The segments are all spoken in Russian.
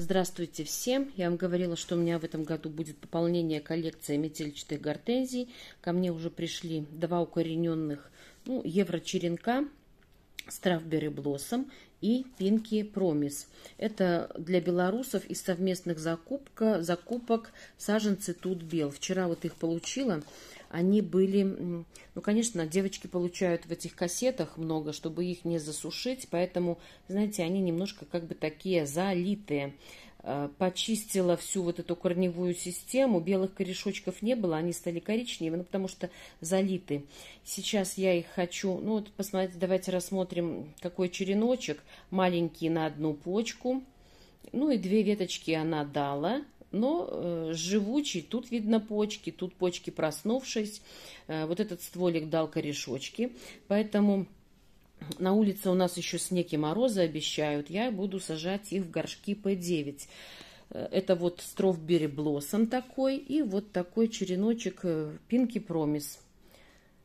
Здравствуйте всем! Я вам говорила, что у меня в этом году будет пополнение коллекции метельчатых гортензий. Ко мне уже пришли два укорененных ну, евро черенка Страфбери Блоссом и Пинки Промис. Это для белорусов из совместных закупка, закупок саженцы Тут Бел. Вчера вот их получила они были... Ну, конечно, девочки получают в этих кассетах много, чтобы их не засушить, поэтому, знаете, они немножко как бы такие залитые э, почистила всю вот эту корневую систему. Белых корешочков не было, они стали коричневыми, ну, потому что залиты. Сейчас я их хочу... Ну, вот, посмотрите, давайте рассмотрим, какой череночек. Маленький на одну почку. Ну, и две веточки она дала но э, живучий. Тут видно почки, тут почки проснувшись. Э, вот этот стволик дал корешочки, поэтому... На улице у нас еще снег и морозы обещают. Я буду сажать их в горшки P9. Э, это вот строфбери блоссом такой и вот такой череночек э, Пинки Промис.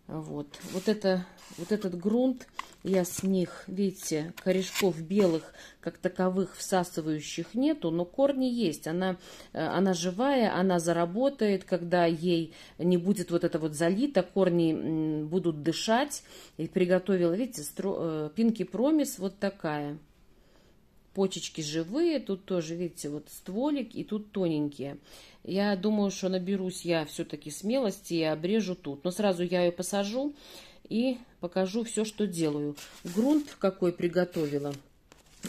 Вот. Вот, это, вот этот грунт я с них, видите, корешков белых как таковых всасывающих нету, но корни есть. Она, э, она живая, она заработает, когда ей не будет вот это вот залито, корни будут дышать. И приготовила, видите, стро, э, пинки промис вот такая почечки живые, тут тоже, видите, вот стволик, и тут тоненькие. Я думаю, что наберусь я все-таки смелости и обрежу тут. Но сразу я ее посажу и покажу все, что делаю. Грунт какой приготовила.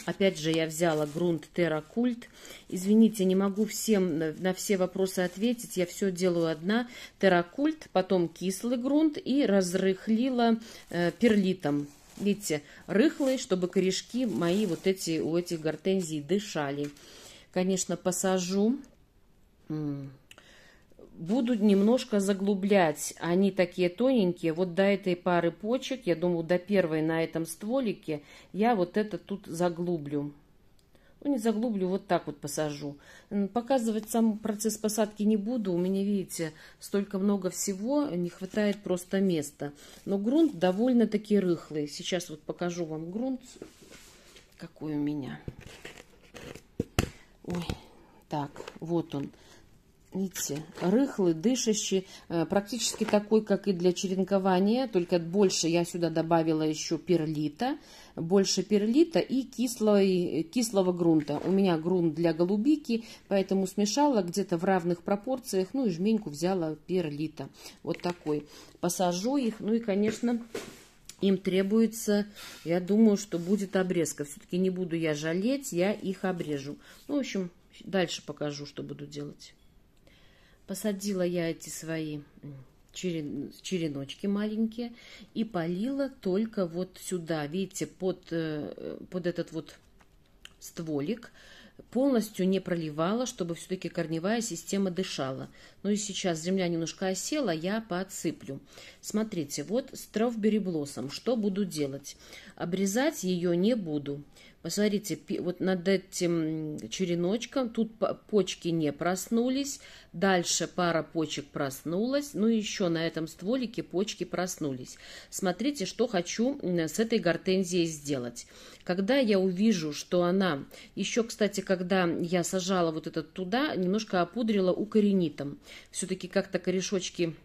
Опять же, я взяла грунт Терракульт. Извините, не могу всем на все вопросы ответить. Я все делаю одна. Терракульт, потом кислый грунт и разрыхлила э, перлитом видите, рыхлый, чтобы корешки мои вот эти у этих гортензий дышали. Конечно, посажу. Буду немножко заглублять. Они такие тоненькие. Вот до этой пары почек, я думаю, до первой на этом стволике я вот это тут заглублю. Ну, не заглублю, вот так вот посажу. Показывать сам процесс посадки не буду. У меня, видите, столько много всего, не хватает просто места. Но грунт довольно-таки рыхлый. Сейчас вот покажу вам грунт, какой у меня. Ой, так, вот он видите, рыхлый, дышащий, э, практически такой, как и для черенкования, только больше я сюда добавила еще перлита, больше перлита и кислой, кислого грунта. У меня грунт для голубики, поэтому смешала где-то в равных пропорциях, ну и жменьку взяла перлита, вот такой. Посажу их, ну и, конечно, им требуется, я думаю, что будет обрезка. Все-таки не буду я жалеть, я их обрежу. Ну, в общем, дальше покажу, что буду делать. Посадила я эти свои череночки маленькие и полила только вот сюда, видите, под, э, э, под этот вот стволик полностью не проливала, чтобы все-таки корневая система дышала. Ну и сейчас земля немножко осела, я подсыплю. Смотрите, вот строфбери блоссом. Что буду делать? Обрезать ее не буду. Посмотрите, вот над этим череночком тут почки не проснулись, дальше пара почек проснулась, ну и еще на этом стволике почки проснулись. Смотрите, что хочу с этой гортензией сделать. Когда я увижу, что она... Еще, кстати, когда я сажала вот этот туда, немножко опудрила укоренитом. Все-таки как-то корешочки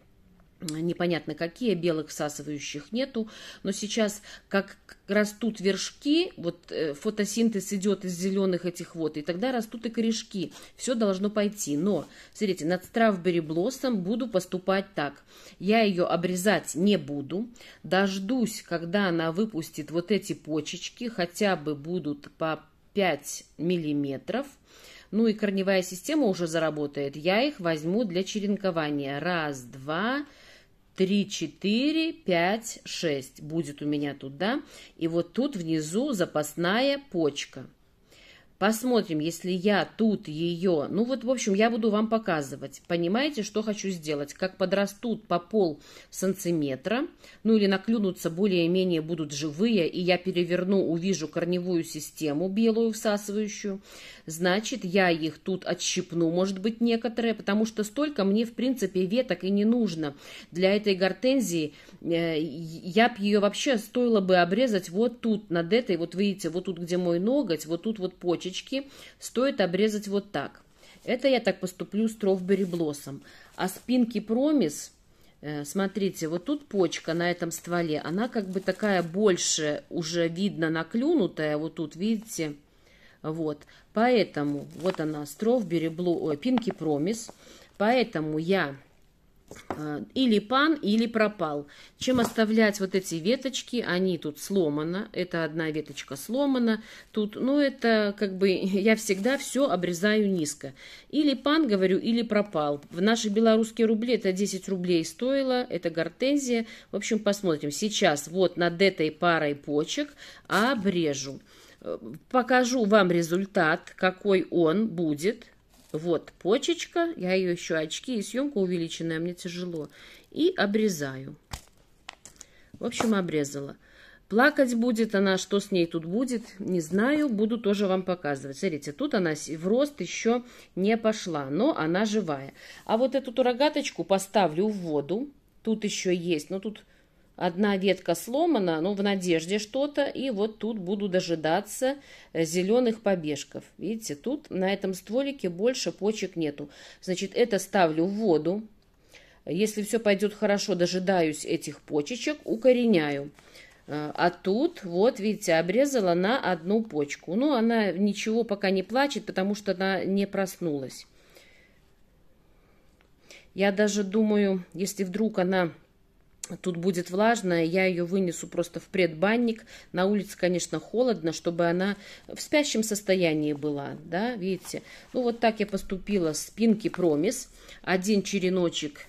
непонятно какие, белых всасывающих нету, но сейчас как растут вершки, вот э, фотосинтез идет из зеленых этих вот, и тогда растут и корешки, все должно пойти, но, смотрите, над стравбери блоссом буду поступать так, я ее обрезать не буду, дождусь, когда она выпустит вот эти почечки, хотя бы будут по 5 миллиметров. Ну и корневая система уже заработает. Я их возьму для черенкования. Раз, два, три, четыре, пять, шесть. Будет у меня туда. И вот тут внизу запасная почка. Посмотрим, если я тут ее... Ну вот, в общем, я буду вам показывать. Понимаете, что хочу сделать? Как подрастут по пол сантиметра, ну или наклюнутся более-менее будут живые, и я переверну, увижу корневую систему белую всасывающую, значит, я их тут отщипну, может быть, некоторые, потому что столько мне, в принципе, веток и не нужно. Для этой гортензии э, я бы ее вообще стоило бы обрезать вот тут, над этой, вот видите, вот тут, где мой ноготь, вот тут вот почечка, корешечки стоит обрезать вот так. Это я так поступлю с трофбереблосом. А спинки промис, э, смотрите, вот тут почка на этом стволе, она как бы такая больше уже видно наклюнутая, вот тут, видите, вот. Поэтому, вот она, строфберебло, пинки промис. Поэтому я а, или пан, или пропал. Чем оставлять вот эти веточки, они тут сломаны, это одна веточка сломана, тут, ну, это как бы я всегда все обрезаю низко. Или пан, говорю, или пропал. В наши белорусские рубли это 10 рублей стоило, это гортензия. В общем, посмотрим. Сейчас вот над этой парой почек обрежу. Э, покажу вам результат, какой он будет. Вот почечка, я ее еще очки и съемка увеличенная, мне тяжело. И обрезаю. В общем, обрезала. Плакать будет она, что с ней тут будет, не знаю, буду тоже вам показывать. Смотрите, тут она в рост еще не пошла, но она живая. А вот эту турагаточку поставлю в воду, тут еще есть, но тут Одна ветка сломана, ну, в надежде что-то, и вот тут буду дожидаться э, зеленых побежков. Видите, тут на этом стволике больше почек нету. Значит, это ставлю в воду. Если все пойдет хорошо, дожидаюсь этих почечек, укореняю. Э, а тут, вот, видите, обрезала на одну почку. Ну, она ничего пока не плачет, потому что она не проснулась. Я даже думаю, если вдруг она Тут будет влажно, я ее вынесу просто в предбанник. На улице, конечно, холодно, чтобы она в спящем состоянии была, да, видите. Ну, вот так я поступила с Пинки Промис. Один череночек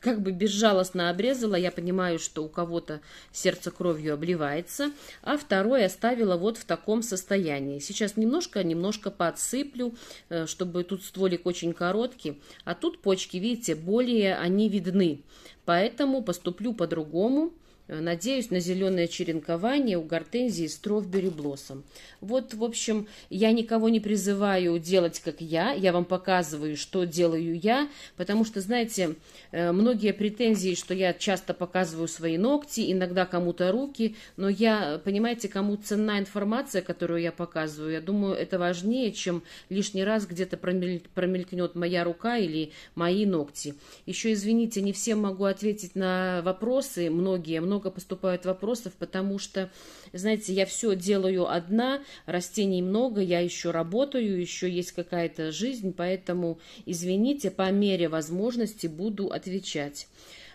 как бы безжалостно обрезала, я понимаю, что у кого-то сердце кровью обливается, а второй оставила вот в таком состоянии. Сейчас немножко-немножко подсыплю, э, чтобы тут стволик очень короткий, а тут почки, видите, более они видны, поэтому поступлю по-другому Э, надеюсь на зеленое черенкование у гортензии строфбери блоссом. Вот, в общем, я никого не призываю делать, как я. Я вам показываю, что делаю я, потому что, знаете, э, многие претензии, что я часто показываю свои ногти, иногда кому-то руки, но я, понимаете, кому ценна информация, которую я показываю, я думаю, это важнее, чем лишний раз где-то промелькнет моя рука или мои ногти. Еще, извините, не всем могу ответить на вопросы, многие, много много поступает вопросов, потому что, знаете, я все делаю одна, растений много, я еще работаю, еще есть какая-то жизнь, поэтому, извините, по мере возможности буду отвечать.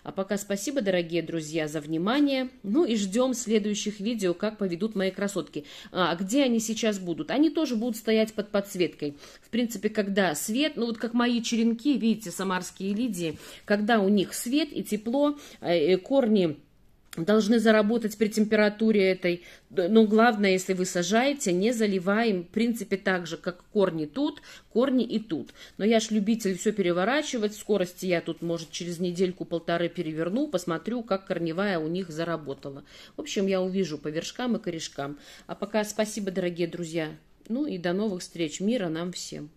А пока спасибо, дорогие друзья, за внимание. Ну и ждем следующих видео, как поведут мои красотки. А, а где они сейчас будут? Они тоже будут стоять под подсветкой. В принципе, когда свет, ну вот как мои черенки, видите, самарские лидии, когда у них свет и тепло, э, э, корни должны заработать при температуре этой. Но главное, если вы сажаете, не заливаем, в принципе, так же, как корни тут, корни и тут. Но я ж любитель все переворачивать, в скорости я тут, может, через недельку-полторы переверну, посмотрю, как корневая у них заработала. В общем, я увижу по вершкам и корешкам. А пока спасибо, дорогие друзья. Ну и до новых встреч. Мира нам всем.